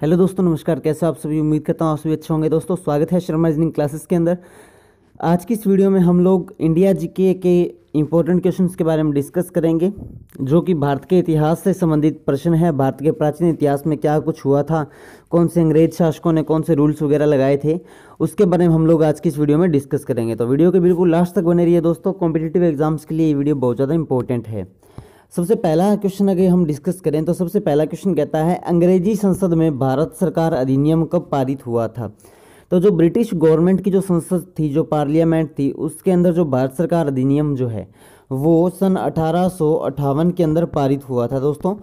hello दोस्तों नमस्कार कैसे आप सभी उम्मीद करता हूँ आप सभी अच्छे होंगे दोस्तों स्वागत है शर्मा इजनिंग क्लासेस के अंदर आज की इस वीडियो में हम लोग इंडिया जीके के इम्पोर्टेंट क्वेश्चंस के बारे में डिस्कस करेंगे जो कि भारत के इतिहास से संबंधित प्रश्न है भारत के प्राचीन इतिहास में क्या कुछ हुआ था कौन से अंग्रेज शासकों ने कौन से रूल्स वगैरह लगाए थे उसके बारे में हम लोग आज की इस वीडियो में डिस्कस करेंगे तो वीडियो के बिल्कुल लास्ट तक बने रही दोस्तों कॉम्पिटेटिव एग्जाम्स के लिए ये वीडियो बहुत ज़्यादा इंपॉर्टेंट है सबसे पहला क्वेश्चन अगर हम डिस्कस करें तो सबसे पहला क्वेश्चन कहता है अंग्रेजी संसद में भारत सरकार अधिनियम कब पारित हुआ था तो जो ब्रिटिश गवर्नमेंट की जो संसद थी जो पार्लियामेंट थी उसके अंदर जो भारत सरकार अधिनियम जो है वो सन अठारह के अंदर पारित हुआ था दोस्तों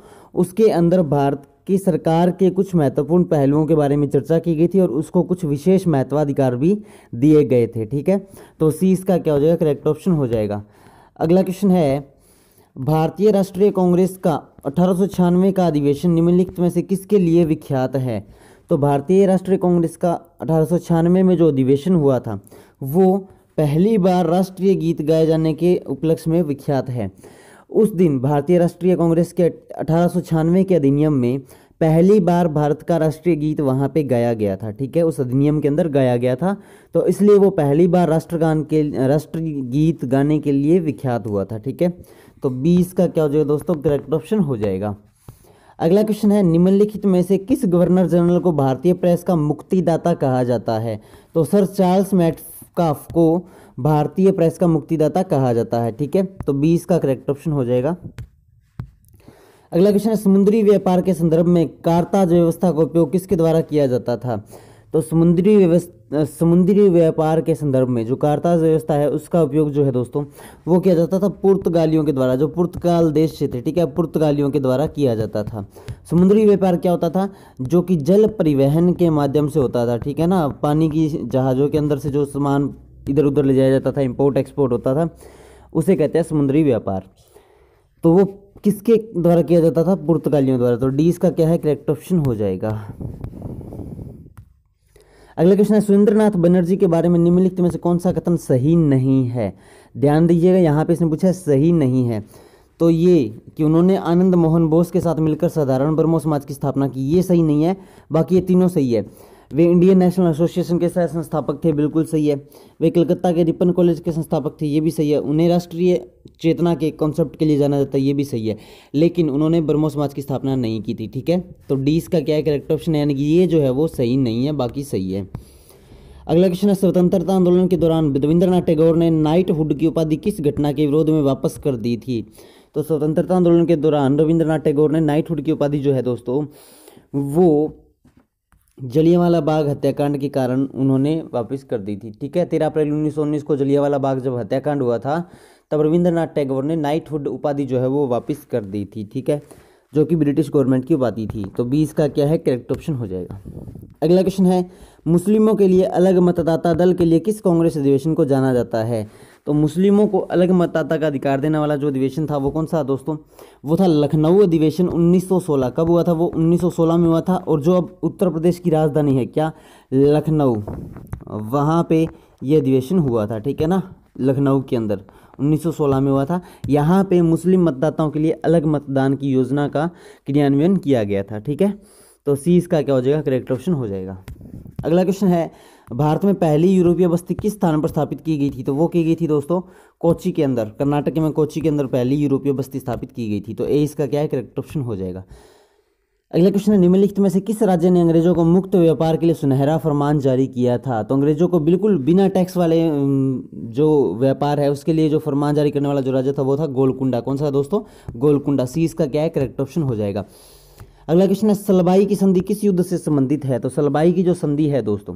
उसके अंदर भारत की सरकार के कुछ महत्वपूर्ण पहलुओं के बारे में चर्चा की गई थी और उसको कुछ विशेष महत्वाधिकार भी दिए गए थे ठीक है तो सी इसका क्या हो जाएगा करेक्ट ऑप्शन हो जाएगा अगला क्वेश्चन है भारतीय राष्ट्रीय कांग्रेस का अठारह का अधिवेशन निम्नलिखित में से किसके लिए विख्यात है तो भारतीय राष्ट्रीय कांग्रेस का अठारह में जो अधिवेशन हुआ था वो पहली बार राष्ट्रीय गीत गाए जाने के उपलक्ष्य में विख्यात है उस दिन भारतीय राष्ट्रीय कांग्रेस के अठारह के अधिनियम में पहली बार भारत का राष्ट्रीय गीत वहाँ पे गाया गया था ठीक है उस अधिनियम के अंदर गाया गया था तो इसलिए वो पहली बार राष्ट्रगान के राष्ट्र गीत गाने के लिए विख्यात हुआ था ठीक है तो बीस का क्या हो जाएगा दोस्तों करेक्ट ऑप्शन हो जाएगा अगला क्वेश्चन है निम्नलिखित में से किस गवर्नर जनरल को भारतीय प्रेस का मुक्तिदाता कहा जाता है तो सर चार्ल्स मैटकाफ को भारतीय प्रेस का मुक्तिदाता कहा जाता है ठीक है तो बीस का करेक्ट ऑप्शन हो जाएगा अगला क्वेश्चन है समुद्री व्यापार के संदर्भ में कारताज व्यवस्था का उपयोग किसके द्वारा किया जाता था तो समुद्री व्यवस्था समुद्री व्यापार के संदर्भ में जो कारताज व्यवस्था है उसका उपयोग जो है दोस्तों वो किया जाता था पुर्तगालियों के द्वारा जो पुर्तगाल देश से थे ठीक है पुर्तगालियों के द्वारा किया जाता था समुद्री व्यापार क्या होता था जो कि जल परिवहन के माध्यम से होता था ठीक है ना पानी की जहाज़ों के अंदर से जो सामान इधर उधर ले जाया जाता था इम्पोर्ट एक्सपोर्ट होता था उसे कहते हैं समुद्री व्यापार तो वो किसके द्वारा किया जाता था पुर्तगालियों द्वारा तो डी इसका क्या है करेक्ट ऑप्शन हो जाएगा अगला क्वेश्चन है सुरेंद्रनाथ बनर्जी के बारे में निम्नलिखित में से कौन सा कथन सही नहीं है ध्यान दीजिएगा यहाँ पे इसने पूछा है सही नहीं है तो ये कि उन्होंने आनंद मोहन बोस के साथ मिलकर साधारण ब्रह्मो समाज की स्थापना की ये सही नहीं है बाकी ये तीनों सही है वे इंडियन नेशनल एसोसिएशन के सह संस्थापक थे बिल्कुल सही है वे कलकत्ता के रिपन कॉलेज के संस्थापक थे ये भी सही है उन्हें राष्ट्रीय चेतना के कॉन्सेप्ट के लिए जाना जाता है ये भी सही है लेकिन उन्होंने ब्रह्मो समाज की स्थापना नहीं की थी ठीक है तो डी इसका क्या है करेक्ट ऑप्शन है यानी कि ये जो है वो सही नहीं है बाकी सही है अगला क्वेश्चन है स्वतंत्रता आंदोलन के दौरान रविंद्रनाथ टैगोर ने नाइटहुड की उपाधि किस घटना के विरोध में वापस कर दी थी तो स्वतंत्रता आंदोलन के दौरान रविंद्रनाथ टैगोर ने नाइटहुड की उपाधि जो है दोस्तों वो जलियांवाला बाग हत्याकांड के कारण उन्होंने वापस कर दी थी ठीक है तेरह अप्रैल उन्नीस सौ उन्नीस को जलियांवाला बाग जब हत्याकांड हुआ था तब रविंद्रनाथ टैगोर ने नाइटहुड उपाधि जो है वो वापस कर दी थी ठीक है जो कि ब्रिटिश गवर्नमेंट की उपाधि थी तो बीस का क्या है करेक्ट ऑप्शन हो जाएगा अगला क्वेश्चन है मुस्लिमों के लिए अलग मतदाता दल के लिए किस कांग्रेस अधिवेशन को जाना जाता है तो मुस्लिमों को अलग मतदाता का अधिकार देने वाला जो अधिवेशन था वो कौन सा दोस्तों वो था लखनऊ अधिवेशन 1916 कब हुआ था वो 1916 में हुआ था और जो अब उत्तर प्रदेश की राजधानी है क्या लखनऊ वहाँ पे ये अधिवेशन हुआ था ठीक है ना लखनऊ के अंदर 1916 में हुआ था यहाँ पे मुस्लिम मतदाताओं के लिए अलग मतदान की योजना का क्रियान्वयन किया गया था ठीक है तो सी इसका क्या हो जाएगा करेक्ट ऑप्शन हो जाएगा अगला क्वेश्चन है भारत में पहली यूरोपीय बस्ती किस स्थान पर स्थापित की गई थी तो वो की गई थी दोस्तों कोची के अंदर कर्नाटक में कोची के अंदर पहली यूरोपीय बस्ती स्थापित की गई थी तो ए इसका क्या है करेक्ट ऑप्शन हो जाएगा अगला क्वेश्चन है निम्नलिखित में से किस राज्य ने अंग्रेजों को मुक्त व्यापार के लिए सुनहरा फरमान जारी किया था तो अंग्रेजों को बिल्कुल बिना टैक्स वाले जो व्यापार है उसके लिए जो फरमान जारी करने वाला जो राज्य था वो था गोलकुंडा कौन सा दोस्तों गोलकुंडा सी इसका क्या है करेक्ट ऑप्शन हो जाएगा अगला क्वेश्चन है सलबाई की संधि किस युद्ध से संबंधित है तो सलबाई की जो संधि है दोस्तों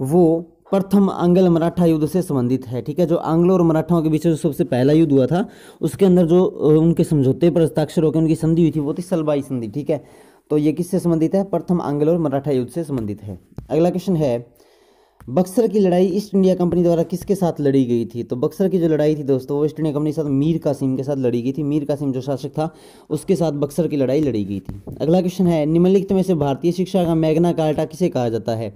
वो प्रथम आंग्ल मराठा युद्ध से संबंधित है ठीक है जो आंग्लो और मराठाओं के बीच जो सबसे पहला युद्ध हुआ था उसके अंदर जो उनके समझौते पर हस्ताक्षर होकर उनकी संधि हुई थी वो थी सलबाई संधि ठीक है तो ये किससे संबंधित है प्रथम आंग्ल और मराठा युद्ध से संबंधित है अगला क्वेश्चन है बक्सर की लड़ाई ईस्ट इंडिया कंपनी द्वारा किसके साथ लड़ी गई थी तो बक्सर की जो लड़ाई थी दोस्तों वो ईस्ट इंडिया कंपनी के साथ मीर कासिम के साथ लड़ी गई थी मीर कासिम जो शासक था उसके साथ बक्सर की लड़ाई लड़ी गई थी अगला क्वेश्चन है निम्नलिखित में से भारतीय शिक्षा का मैग्ना कार्टा किसे कहा जाता है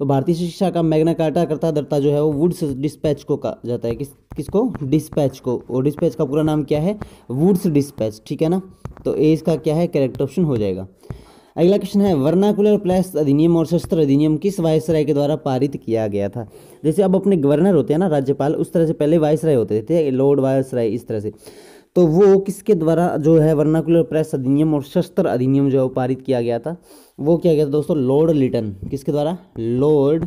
तो भारतीय शिक्षा का मैग्ना कार्टा करता दर्ता जो है वो वुड्स डिस्पैच को कहा जाता है किस किसको डिस्पैच को और डिस्पैच का पूरा नाम क्या है वुड्स डिस्पैच ठीक है ना तो ए इसका क्या है करेक्ट ऑप्शन हो जाएगा अगला क्वेश्चन है वर्नाकुलर प्लेस अधिनियम और शस्त्र अधिनियम किस वायसराय के द्वारा पारित किया गया था जैसे अब अपने गवर्नर होते हैं ना राज्यपाल उस तरह से पहले वायसराय होते थे लॉर्ड वायसराय इस तरह से तो वो किसके द्वारा जो है वर्नाकुलर प्रेस अधिनियम और शस्त्र अधिनियम जो है पारित किया गया था वो किया गया था दोस्तों लॉर्ड लिटन किसके द्वारा लॉर्ड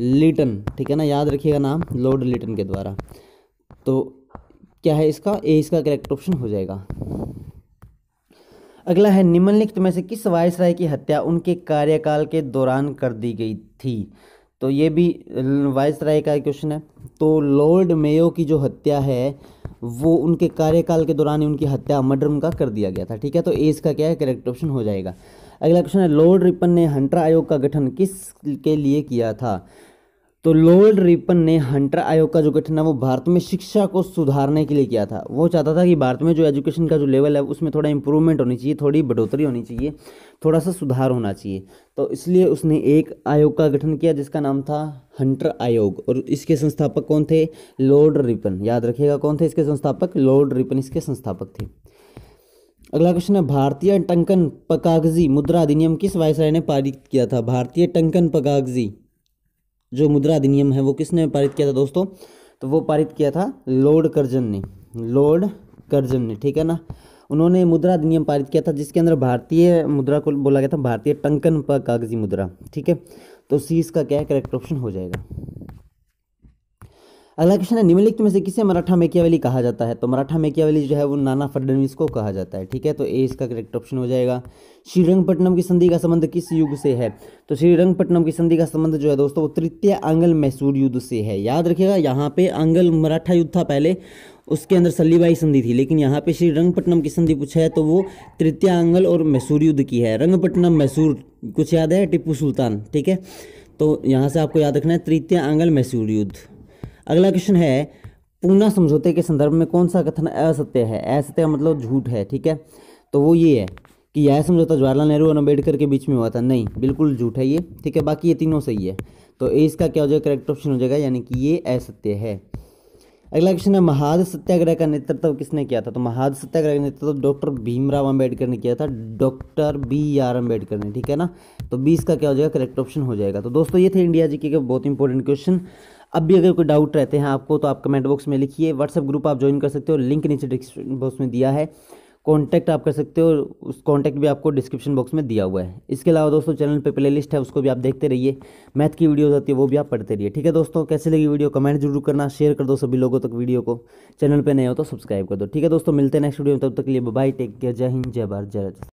लिटन ठीक है ना याद रखिएगा नाम लॉर्ड लिटन के द्वारा तो क्या है इसका ए इसका करेक्ट ऑप्शन हो जाएगा अगला है निम्नलिखित में से किस वायस राय की हत्या उनके कार्यकाल के दौरान कर दी गई थी तो ये भी वायसराय का क्वेश्चन है तो लॉर्ड मेयो की जो हत्या है वो उनके कार्यकाल के दौरान ही उनकी हत्या मर्डर उनका कर दिया गया था ठीक है तो ए इसका क्या है करेक्ट ऑप्शन हो जाएगा अगला क्वेश्चन है लॉर्ड रिपन ने हंटर आयोग का गठन किस के लिए किया था तो लॉर्ड रिपन ने हंटर आयोग का जो गठन है वो भारत में शिक्षा को सुधारने के लिए किया था वो चाहता था कि भारत में जो एजुकेशन का जो लेवल है उसमें थोड़ा इंप्रूवमेंट होनी चाहिए थोड़ी बढ़ोतरी होनी चाहिए थोड़ा सा सुधार होना चाहिए तो इसलिए उसने एक आयोग का गठन किया जिसका नाम था हंटर आयोग और इसके संस्थापक कौन थे लॉर्ड रिपन याद रखिएगा कौन थे इसके संस्थापक लॉर्ड रिपन इसके संस्थापक थे अगला क्वेश्चन है भारतीय टंकन पकागजी मुद्रा अधिनियम किस वायसराय ने पारित किया था भारतीय टंकन पकागजी जो मुद्रा अधिनियम है वो किसने पारित किया था दोस्तों तो वो पारित किया था लॉर्ड कर्जन ने लॉर्ड कर्जन ने ठीक है ना उन्होंने मुद्रा अधिनियम पारित किया था जिसके अंदर भारतीय मुद्रा को बोला गया था भारतीय टंकन पर कागजी मुद्रा ठीक है तो सी इसका क्या है करेक्ट ऑप्शन हो जाएगा अगला क्वेश्चन है निम्नलिखित में से किसे मराठा मेकियावली कहा जाता है तो मराठा मेकियावली जो है वो नाना फडनवीस को कहा जाता है ठीक है तो ए इसका करेक्ट ऑप्शन हो जाएगा श्रीरंगपट्टनम की संधि का संबंध किस युग से है तो श्रीरंगपट्टनम की संधि का संबंध जो है दोस्तों वो तृतीय आंगल मैसूर युद्ध से है याद रखिएगा यहाँ पे आंगल मराठा युद्ध था पहले उसके अंदर सलीबाई संधि थी लेकिन यहाँ पे श्री रंगपट्टनम की संधि पूछा है तो वो तृतीय आंगल और मैसूर युद्ध की है रंगपट्टनम मैसूर कुछ याद है टिप्पू सुल्तान ठीक है तो यहाँ से आपको याद रखना है तृतीय आंगल मैसूर युद्ध अगला क्वेश्चन है पूना समझौते के संदर्भ में कौन सा कथन असत्य है असत्य मतलब झूठ है ठीक है तो वो ये है कि यह समझौता जवाहरलाल नेहरू और अम्बेडकर के बीच में हुआ था नहीं बिल्कुल झूठ है ये ठीक है बाकी ये तीनों सही है तो इसका क्या हो जाएगा करेक्ट ऑप्शन हो जाएगा यानी कि ये असत्य है अगला क्वेश्चन है महाद सत्याग्रह का नेतृत्व किसने किया था तो महाद सत्याग्रह का नेतृत्व डॉक्टर भीमराव अंबेडकर ने किया था डॉक्टर बी आर अंबेडकर ने ठीक है ना तो बीस का क्या हो जाएगा करेक्ट ऑप्शन हो जाएगा तो दोस्तों ये थे इंडिया जीके के बहुत इंपॉर्टेंट क्वेश्चन अब भी अगर कोई डाउट रहते हैं आपको तो आप कमेंट बॉक्स में लिखिए व्हाट्सएप ग्रुप आप ज्वाइन कर सकते हो लिंक नीचे डिस्क्रिप्शन बॉक्स में दिया है कॉन्टैक्ट आप कर सकते हो उस कॉन्टैक्ट भी आपको डिस्क्रिप्शन बॉक्स में दिया हुआ है इसके अलावा दोस्तों चैनल पे प्ले है उसको भी आप देखते रहिए मैथ की वीडियोज आती है वो भी आप पढ़ते रहिए ठीक है दोस्तों कैसे लगी वीडियो कमेंट जरूर करना शेयर कर दो सभी लोगों तक वीडियो को चैनल पर नए हो तो सब्सक्राइब कर दो ठीक है दोस्तों मिलते हैं नेक्स्ट वीडियो में तब तक लिए बाय टेक केयर जय हिंद जय भारत जय